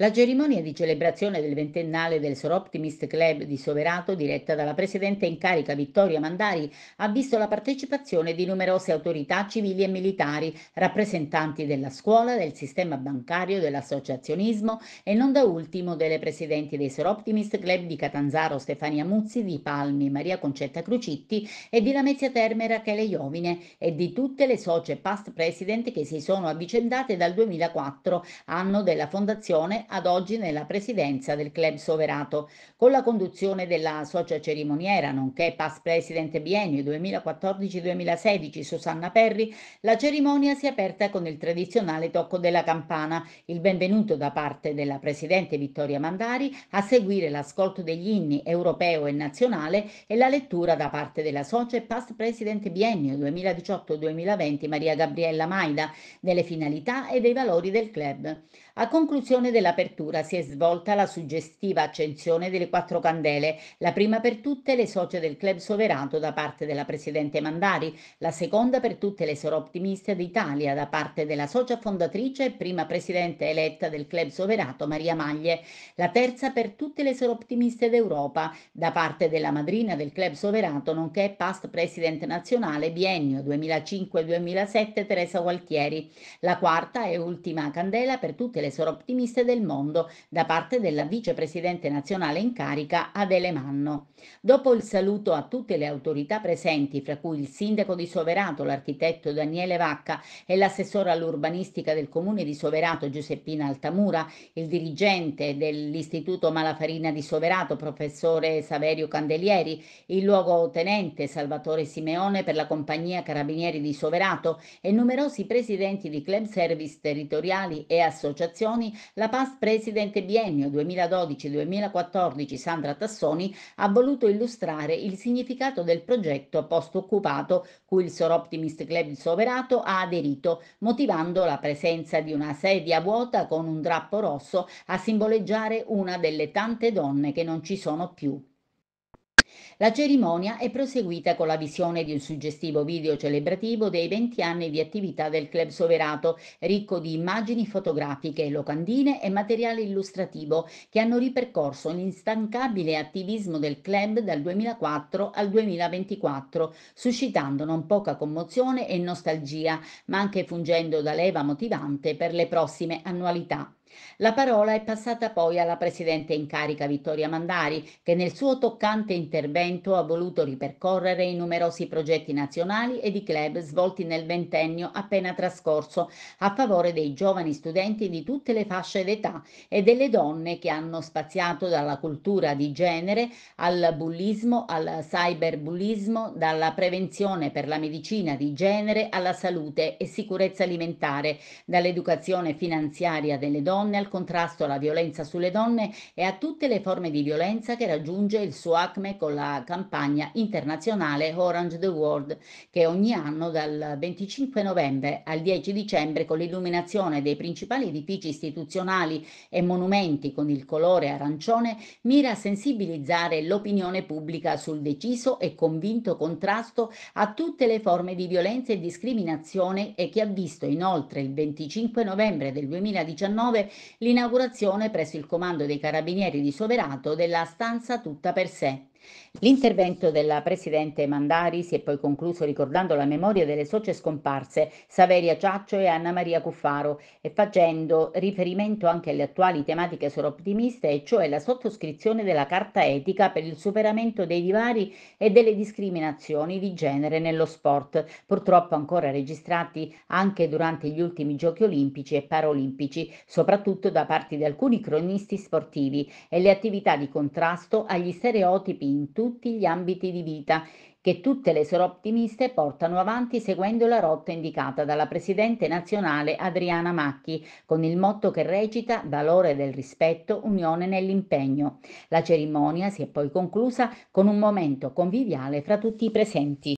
La cerimonia di celebrazione del ventennale del Sor Optimist Club di Soverato, diretta dalla presidente in carica Vittoria Mandari, ha visto la partecipazione di numerose autorità civili e militari, rappresentanti della scuola, del sistema bancario, dell'associazionismo e non da ultimo delle presidenti dei Sor Optimist Club di Catanzaro Stefania Muzzi, di Palmi Maria Concetta Crucitti e di Lamezia Terme Rachele Iovine e di tutte le socie past president che si sono avvicendate dal 2004, anno della fondazione ad oggi nella presidenza del club soverato, con la conduzione della socia cerimoniera, nonché past president biennio 2014-2016 Susanna Perri, la cerimonia si è aperta con il tradizionale tocco della campana, il benvenuto da parte della presidente Vittoria Mandari, a seguire l'ascolto degli inni europeo e nazionale e la lettura da parte della socia e past president biennio 2018-2020 Maria Gabriella Maida delle finalità e dei valori del club. A conclusione della apertura si è svolta la suggestiva accensione delle quattro candele, la prima per tutte le socie del club soverato da parte della presidente Mandari, la seconda per tutte le sore optimiste d'Italia da parte della socia fondatrice e prima presidente eletta del club soverato Maria Maglie, la terza per tutte le sore optimiste d'Europa da parte della madrina del club soverato nonché past Presidente nazionale biennio 2005-2007 Teresa Gualtieri, la quarta e ultima candela per tutte le sore optimiste del mondo mondo da parte della vicepresidente nazionale in carica Adele Manno. Dopo il saluto a tutte le autorità presenti, fra cui il sindaco di Soverato, l'architetto Daniele Vacca e l'assessore all'urbanistica del comune di Soverato Giuseppina Altamura, il dirigente dell'Istituto Malafarina di Soverato, professore Saverio Candelieri, il luogotenente Salvatore Simeone per la compagnia Carabinieri di Soverato e numerosi presidenti di club service territoriali e associazioni, la pasta past president biennio 2012-2014 Sandra Tassoni ha voluto illustrare il significato del progetto post occupato cui il Sor Optimist Club Soverato ha aderito, motivando la presenza di una sedia vuota con un drappo rosso a simboleggiare una delle tante donne che non ci sono più. La cerimonia è proseguita con la visione di un suggestivo video celebrativo dei 20 anni di attività del Club Soverato, ricco di immagini fotografiche, locandine e materiale illustrativo che hanno ripercorso l'instancabile attivismo del club dal 2004 al 2024, suscitando non poca commozione e nostalgia, ma anche fungendo da leva motivante per le prossime annualità. La parola è passata poi alla presidente in carica Vittoria Mandari, che nel suo toccante intervento ha voluto ripercorrere i numerosi progetti nazionali e di club svolti nel ventennio appena trascorso a favore dei giovani studenti di tutte le fasce d'età e delle donne che hanno spaziato dalla cultura di genere al bullismo, al cyberbullismo, dalla prevenzione per la medicina di genere alla salute e sicurezza alimentare, dall'educazione finanziaria delle donne donne, al contrasto alla violenza sulle donne e a tutte le forme di violenza che raggiunge il suo acme con la campagna internazionale Orange the World, che ogni anno dal 25 novembre al 10 dicembre con l'illuminazione dei principali edifici istituzionali e monumenti con il colore arancione mira a sensibilizzare l'opinione pubblica sul deciso e convinto contrasto a tutte le forme di violenza e discriminazione e che ha visto inoltre il 25 novembre del 2019 l'inaugurazione presso il Comando dei Carabinieri di Soverato della stanza tutta per sé. L'intervento della Presidente Mandari si è poi concluso ricordando la memoria delle socie scomparse Saveria Ciaccio e Anna Maria Cuffaro e facendo riferimento anche alle attuali tematiche soroptimiste e cioè la sottoscrizione della Carta Etica per il superamento dei divari e delle discriminazioni di genere nello sport, purtroppo ancora registrati anche durante gli ultimi giochi olimpici e paraolimpici, soprattutto da parte di alcuni cronisti sportivi e le attività di contrasto agli stereotipi in tutti gli ambiti di vita che tutte le soroptimiste portano avanti seguendo la rotta indicata dalla Presidente nazionale Adriana Macchi, con il motto che recita Valore del rispetto, unione nell'impegno. La cerimonia si è poi conclusa con un momento conviviale fra tutti i presenti.